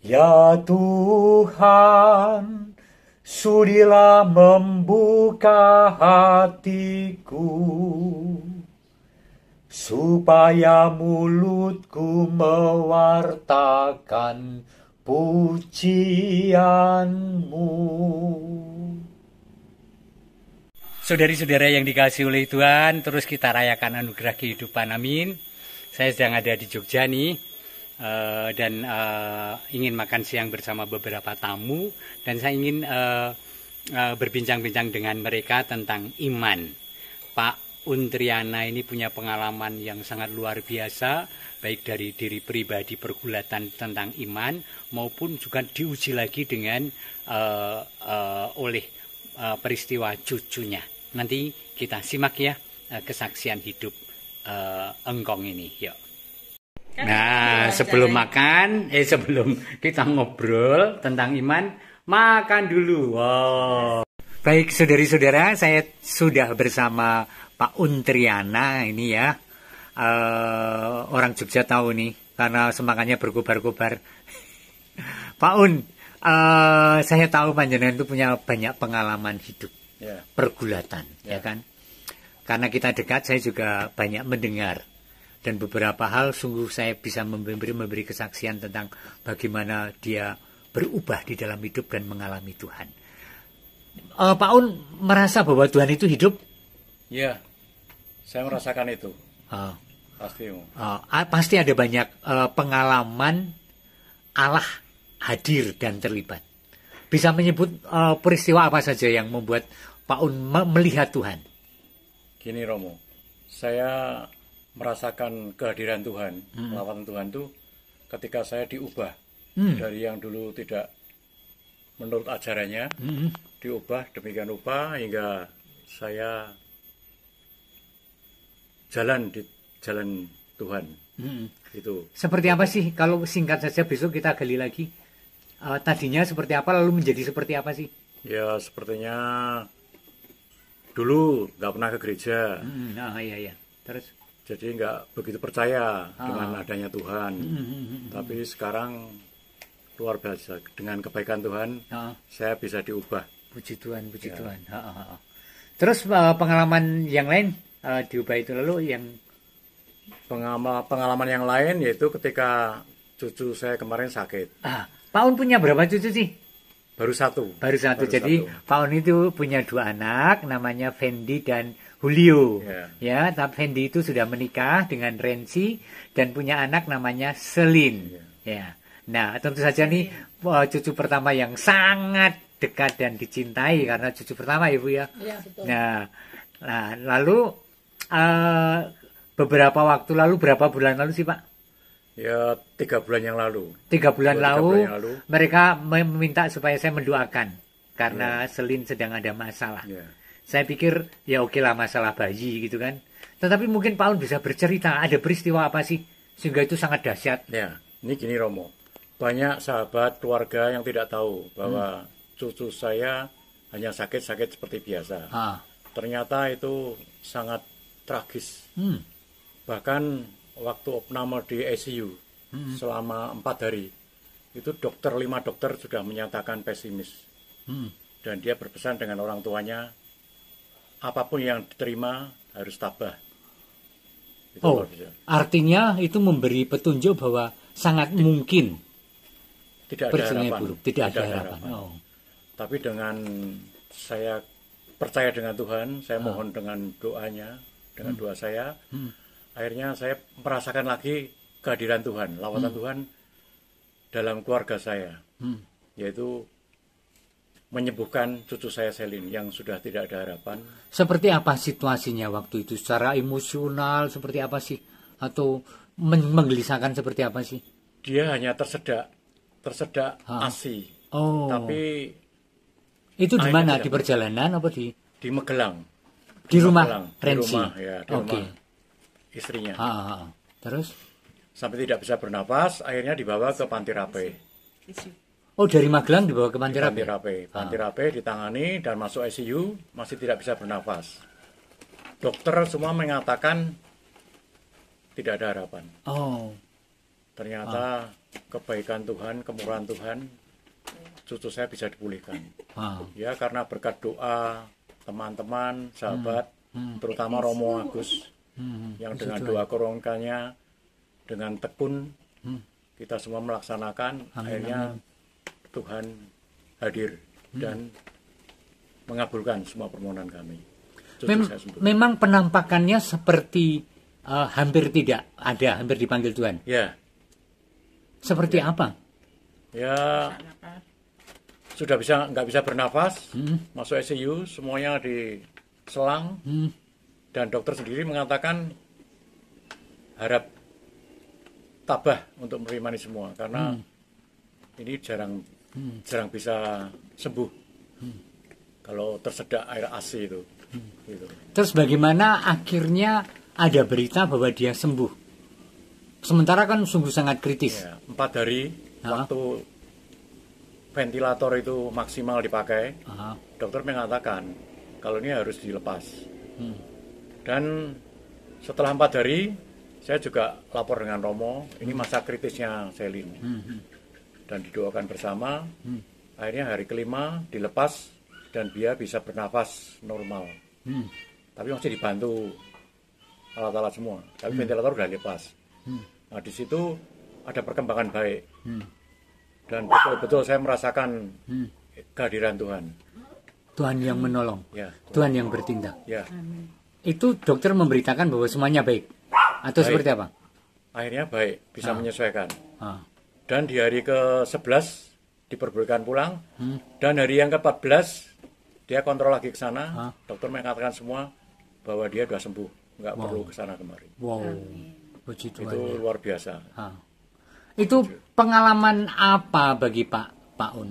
Ya Tuhan, sudilah membuka hatiku, supaya mulutku mewartakan pujianmu. Saudari-saudara yang dikasih oleh Tuhan, terus kita rayakan anugerah kehidupan. Amin. Saya sedang ada di Jogja nih uh, dan uh, ingin makan siang bersama beberapa tamu dan saya ingin uh, uh, berbincang-bincang dengan mereka tentang iman. Pak Untriana ini punya pengalaman yang sangat luar biasa baik dari diri pribadi pergulatan tentang iman maupun juga diuji lagi dengan uh, uh, oleh uh, peristiwa cucunya. Nanti kita simak ya uh, kesaksian hidup uh, engkong ini. Yuk. Kan nah, gitu sebelum makan, eh sebelum kita ngobrol tentang iman, makan dulu. Wow. Baik, saudari-saudara, saya sudah bersama Pak Untriana ini ya. Uh, orang Jogja tahu nih, karena semangatnya berkobar-kobar. Pak Un, uh, saya tahu panjenengan itu punya banyak pengalaman hidup, yeah. pergulatan, yeah. ya kan? Karena kita dekat, saya juga banyak mendengar dan beberapa hal sungguh saya bisa memberi memberi kesaksian tentang bagaimana dia berubah di dalam hidup dan mengalami Tuhan. Uh, Pak Un merasa bahwa Tuhan itu hidup? Ya, saya merasakan itu. Uh, pasti. Uh, pasti ada banyak uh, pengalaman Allah hadir dan terlibat. Bisa menyebut uh, peristiwa apa saja yang membuat Pak Un melihat Tuhan? Gini Romo, saya merasakan kehadiran Tuhan, hmm. lawatan Tuhan itu ketika saya diubah hmm. dari yang dulu tidak menurut ajarannya, hmm. diubah demikian rupa hingga saya jalan di jalan Tuhan. Hmm. Itu. Seperti apa sih kalau singkat saja besok kita gali lagi uh, tadinya seperti apa lalu menjadi seperti apa sih? Ya sepertinya dulu nggak pernah ke gereja. Hmm, nah iya iya. Terus jadi nggak begitu percaya ah. dengan adanya Tuhan. Hmm, hmm, hmm, hmm. Tapi sekarang luar biasa dengan kebaikan Tuhan, ah. saya bisa diubah. Puji Tuhan, puji ya. Tuhan. Ha, ha, ha. Terus eh, pengalaman yang lain uh, diubah itu lalu yang pengalaman pengalaman yang lain yaitu ketika cucu saya kemarin sakit. Ah, Pak Un punya berapa cucu sih? Baru satu. Baru satu. Baru Jadi satu. itu punya dua anak, namanya Fendi dan Julio. Yeah. Ya, tapi Fendi itu sudah menikah dengan Renzi dan punya anak namanya Selin. Yeah. Ya. Nah, tentu saja nih eh, cucu pertama yang sangat dekat dan dicintai karena cucu pertama ibu ya. yeah, betul. Nah, nah lalu uh, beberapa waktu lalu berapa bulan lalu sih pak? Ya tiga bulan yang lalu. Tiga bulan, tiga lalu, bulan yang lalu mereka meminta supaya saya mendoakan karena yeah. Selin sedang ada masalah. Yeah. Saya pikir ya oke lah masalah bayi gitu kan. Tetapi mungkin Paul bisa bercerita ada peristiwa apa sih sehingga itu sangat dahsyat. Ya, ini gini Romo. Banyak sahabat keluarga yang tidak tahu bahwa hmm. cucu saya hanya sakit-sakit seperti biasa. Ha. Ah. Ternyata itu sangat tragis. Hmm. Bahkan waktu opname di ICU hmm. selama empat hari itu dokter lima dokter sudah menyatakan pesimis hmm. dan dia berpesan dengan orang tuanya apapun yang diterima harus tabah. Itu oh, artinya itu memberi petunjuk bahwa sangat tidak, mungkin tidak ada harapan. buruk, tidak, tidak ada harapan. harapan. Oh. Tapi dengan saya percaya dengan Tuhan, saya oh. mohon dengan doanya, dengan hmm. doa saya, hmm akhirnya saya merasakan lagi kehadiran Tuhan, lawatan hmm. Tuhan dalam keluarga saya, hmm. yaitu menyembuhkan cucu saya Selin yang sudah tidak ada harapan. Seperti apa situasinya waktu itu? Secara emosional seperti apa sih? Atau menggelisahkan seperti apa sih? Dia hanya tersedak, tersedak ha. asi. Oh. Tapi itu di mana? Di perjalanan apa di? Di Megelang? Di, rumah Di rumah ya. Di okay. rumah istrinya. Ha, ha. Terus? Sampai tidak bisa bernapas, akhirnya dibawa ke panti rape. Oh dari Magelang dibawa ke Panti Rape? Panti Rape. Panti Rape ditangani dan masuk ICU masih tidak bisa bernapas. Dokter semua mengatakan tidak ada harapan. Oh. Ternyata ah. kebaikan Tuhan, kemurahan Tuhan, cucu saya bisa dipulihkan. Ah. Ya karena berkat doa teman-teman, sahabat, hmm. Hmm. terutama Romo Agus hmm, yang dengan doa kerongkanya dengan tekun hmm. kita semua melaksanakan amin, akhirnya amin. Tuhan hadir hmm. dan mengabulkan semua permohonan kami. Mem memang penampakannya seperti uh, hampir tidak ada, hampir dipanggil Tuhan. Ya. Seperti ya. apa? Ya sudah bisa nggak bisa bernafas, hmm. masuk ICU, semuanya di selang, hmm dan dokter sendiri mengatakan harap tabah untuk menerima ini semua karena hmm. ini jarang hmm. jarang bisa sembuh hmm. kalau tersedak air AC itu. Hmm. Gitu. Terus bagaimana akhirnya ada berita bahwa dia sembuh? Sementara kan sungguh sangat kritis. Ya, empat hari ha? waktu ventilator itu maksimal dipakai, Aha. dokter mengatakan kalau ini harus dilepas. Hmm. Dan setelah empat hari, saya juga lapor dengan Romo. Ini masa kritisnya Selin. Dan didoakan bersama. Akhirnya hari kelima dilepas dan dia bisa bernafas normal. Tapi masih dibantu alat-alat semua. Tapi ventilator sudah dilepas. Nah di situ ada perkembangan baik. Dan betul-betul saya merasakan kehadiran Tuhan. Tuhan yang menolong, ya. Tuhan yang bertindak. Ya itu dokter memberitakan bahwa semuanya baik atau baik. seperti apa? Akhirnya baik, bisa ah. menyesuaikan. Ah. Dan di hari ke-11 diperbolehkan pulang hmm. dan hari yang ke-14 dia kontrol lagi ke sana, ah. dokter mengatakan semua bahwa dia sudah sembuh, nggak wow. perlu ke sana kemari. Wow. Puji Tuhan. Itu ya. luar biasa. Ah. Itu pengalaman apa bagi Pak Pak Un?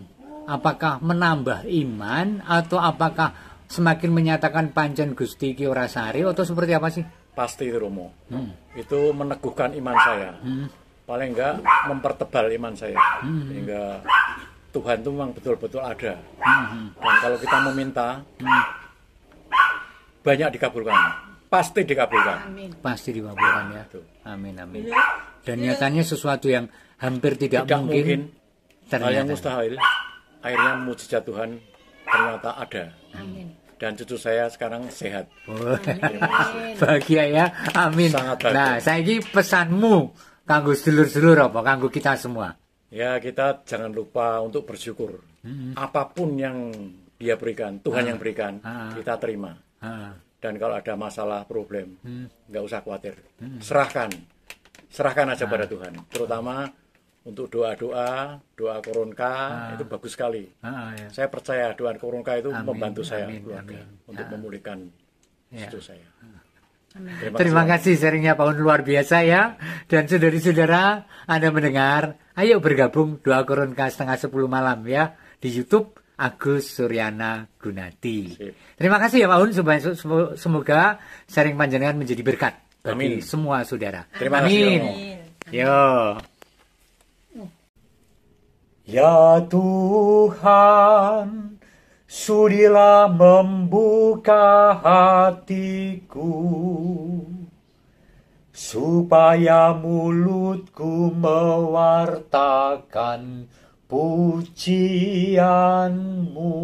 Apakah menambah iman atau apakah semakin menyatakan panjen Gusti Ki ora sari atau seperti apa sih? Pasti itu Romo. Hmm. Itu meneguhkan iman hmm. saya. Hmm. Paling enggak mempertebal iman saya. Hmm. Sehingga Tuhan itu memang betul-betul ada. Hmm. Dan kalau kita meminta hmm. banyak dikabulkan. Pasti dikabulkan. Amin. Pasti dikabulkan ya. Amin amin. Iya. Dan nyatanya sesuatu yang hampir tidak, tidak mungkin, mungkin ternyata. hal yang mustahil akhirnya mujizat Tuhan ternyata ada. Amin dan cucu saya sekarang sehat. bahagia ya, amin. Sangat bahagia. Nah, saya ini pesanmu kanggo sedulur-sedulur apa kanggo kita semua. Ya, kita jangan lupa untuk bersyukur. Hmm. Apapun yang dia berikan, Tuhan ah. yang berikan, ah. kita terima. Ah. Dan kalau ada masalah, problem, mm. nggak hmm. usah khawatir. Hmm. Serahkan. Serahkan aja ah. pada Tuhan. Terutama untuk doa-doa, doa koronka ah. itu bagus sekali. Ah, ya. Saya percaya doa koronka itu amin, membantu saya amin, keluarga amin. untuk ah. memulihkan ya. saya. Ah. Terima, Terima kasih seringnya Pak Un luar biasa ya. Dan saudari-saudara, Anda mendengar, ayo bergabung doa koronka setengah sepuluh malam ya di YouTube Agus Suryana Gunati. Sip. Terima kasih ya Pak Un, semoga sering panjenengan menjadi berkat bagi Amin. semua saudara. Terima Amin. kasih. Amin. Yo. Ya Tuhan, sudilah membuka hatiku, supaya mulutku mewartakan pujianmu.